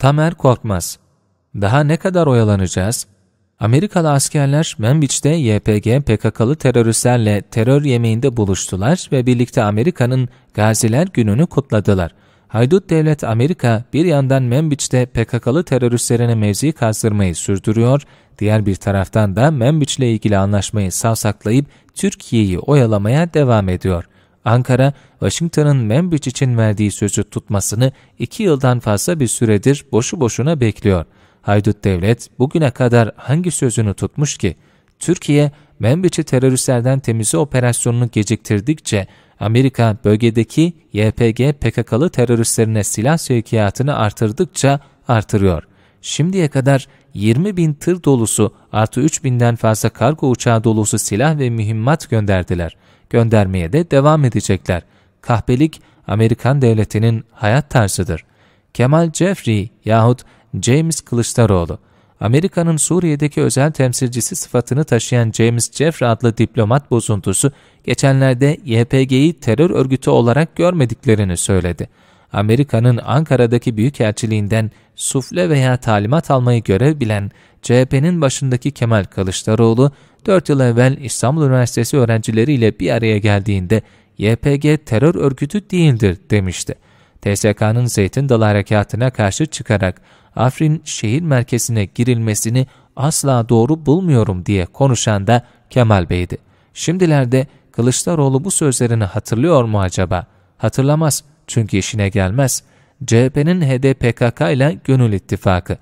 Tamer Korkmaz Daha ne kadar oyalanacağız? Amerikalı askerler Membiç'te YPG PKK'lı teröristlerle terör yemeğinde buluştular ve birlikte Amerika'nın Gaziler Günü'nü kutladılar. Haydut Devlet Amerika bir yandan Membiç'te PKK'lı teröristlerine mevzi kazdırmayı sürdürüyor, diğer bir taraftan da Membiç'le ilgili anlaşmayı savsaklayıp Türkiye'yi oyalamaya devam ediyor.'' Ankara, Washington'ın Membridge için verdiği sözü tutmasını iki yıldan fazla bir süredir boşu boşuna bekliyor. Haydut devlet bugüne kadar hangi sözünü tutmuş ki? Türkiye, Membridge'i teröristlerden temize operasyonunu geciktirdikçe Amerika bölgedeki YPG PKK'lı teröristlerine silah sevkiyatını artırdıkça artırıyor şimdiye kadar 20 bin tır dolusu artı 3 binden fazla kargo uçağı dolusu silah ve mühimmat gönderdiler. Göndermeye de devam edecekler. Kahpelik Amerikan devletinin hayat tarzıdır. Kemal Jeffrey yahut James Kılıçdaroğlu, Amerika'nın Suriye'deki özel temsilcisi sıfatını taşıyan James Jeffrey adlı diplomat bozuntusu geçenlerde YPG'yi terör örgütü olarak görmediklerini söyledi. Amerika'nın Ankara'daki büyükelçiliğinden sufle veya talimat almayı görev bilen CHP'nin başındaki Kemal Kılıçdaroğlu, 4 yıl evvel İstanbul Üniversitesi öğrencileriyle bir araya geldiğinde YPG terör örgütü değildir demişti. TSK'nın Zeytin Dalı Harekatı'na karşı çıkarak Afrin şehir merkezine girilmesini asla doğru bulmuyorum diye konuşan da Kemal Bey'di. Şimdilerde Kılıçdaroğlu bu sözlerini hatırlıyor mu acaba? Hatırlamaz. Çünkü işine gelmez. CHP'nin HDPKK ile gönül ittifakı.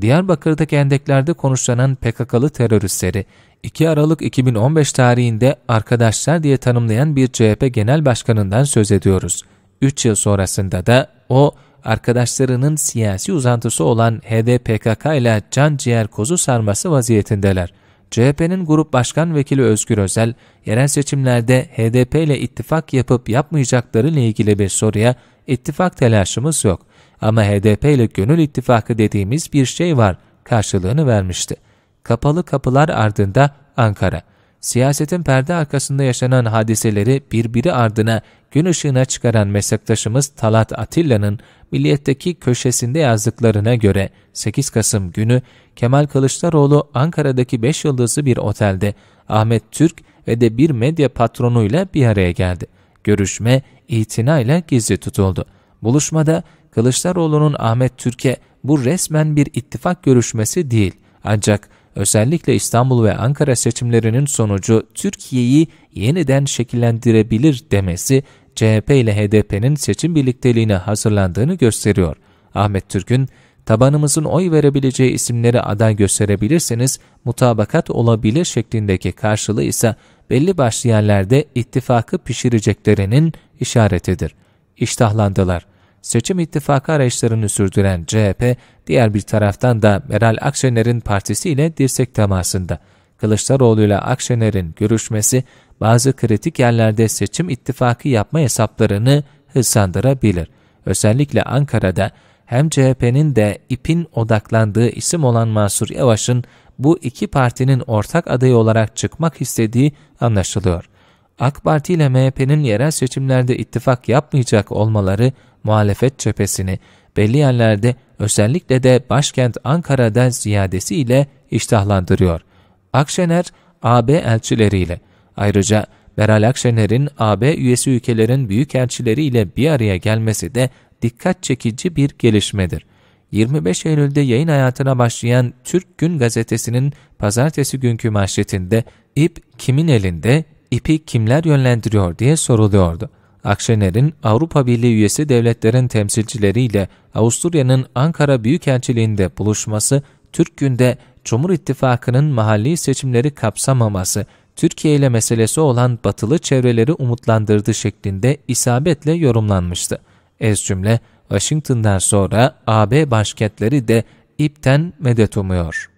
Diyarbakır'daki endeklerde konuşlanan PKK'lı teröristleri 2 Aralık 2015 tarihinde arkadaşlar diye tanımlayan bir CHP genel başkanından söz ediyoruz. 3 yıl sonrasında da o arkadaşlarının siyasi uzantısı olan HDPKK ile can ciğer kozu sarması vaziyetindeler. CHP'nin Grup Başkan Vekili Özgür Özel, yerel seçimlerde HDP ile ittifak yapıp yapmayacakları ile ilgili bir soruya ittifak telaşımız yok ama HDP ile gönül ittifakı dediğimiz bir şey var karşılığını vermişti. Kapalı kapılar ardında Ankara siyasetin perde arkasında yaşanan hadiseleri birbiri ardına gün ışığına çıkaran meslektaşımız Talat Atilla'nın Milliyet'teki köşesinde yazdıklarına göre 8 Kasım günü Kemal Kılıçdaroğlu Ankara'daki 5 yıldızlı bir otelde Ahmet Türk ve de bir medya patronuyla bir araya geldi. Görüşme itinayla gizli tutuldu. Buluşmada Kılıçdaroğlu'nun Ahmet Türk'e bu resmen bir ittifak görüşmesi değil ancak özellikle İstanbul ve Ankara seçimlerinin sonucu Türkiye'yi yeniden şekillendirebilir demesi CHP ile HDP'nin seçim birlikteliğine hazırlandığını gösteriyor. Ahmet Türk'ün tabanımızın oy verebileceği isimleri aday gösterebilirseniz mutabakat olabilir şeklindeki karşılığı ise belli başlı yerlerde ittifakı pişireceklerinin işaretidir. İştahlandılar seçim ittifakı arayışlarını sürdüren CHP, diğer bir taraftan da Meral Akşener'in partisiyle dirsek temasında. Kılıçdaroğlu ile Akşener'in görüşmesi bazı kritik yerlerde seçim ittifakı yapma hesaplarını hızlandırabilir. Özellikle Ankara'da hem CHP'nin de ipin odaklandığı isim olan Mansur Yavaş'ın bu iki partinin ortak adayı olarak çıkmak istediği anlaşılıyor. AK Parti ile MHP'nin yerel seçimlerde ittifak yapmayacak olmaları muhalefet cephesini belli yerlerde özellikle de başkent Ankara'da ziyadesiyle iştahlandırıyor. Akşener, AB elçileriyle ayrıca Meral Akşener'in AB üyesi ülkelerin büyükelçileriyle bir araya gelmesi de dikkat çekici bir gelişmedir. 25 Eylül'de yayın hayatına başlayan Türk Gün Gazetesi'nin pazartesi günkü manşetinde İP kimin elinde, ipi kimler yönlendiriyor diye soruluyordu. Akşener'in Avrupa Birliği üyesi devletlerin temsilcileriyle Avusturya'nın Ankara Büyükelçiliğinde buluşması, Türk günde Cumhur İttifakı'nın mahalli seçimleri kapsamaması, Türkiye ile meselesi olan batılı çevreleri umutlandırdı şeklinde isabetle yorumlanmıştı. Ez cümle, Washington'dan sonra AB başkentleri de ipten medet umuyor.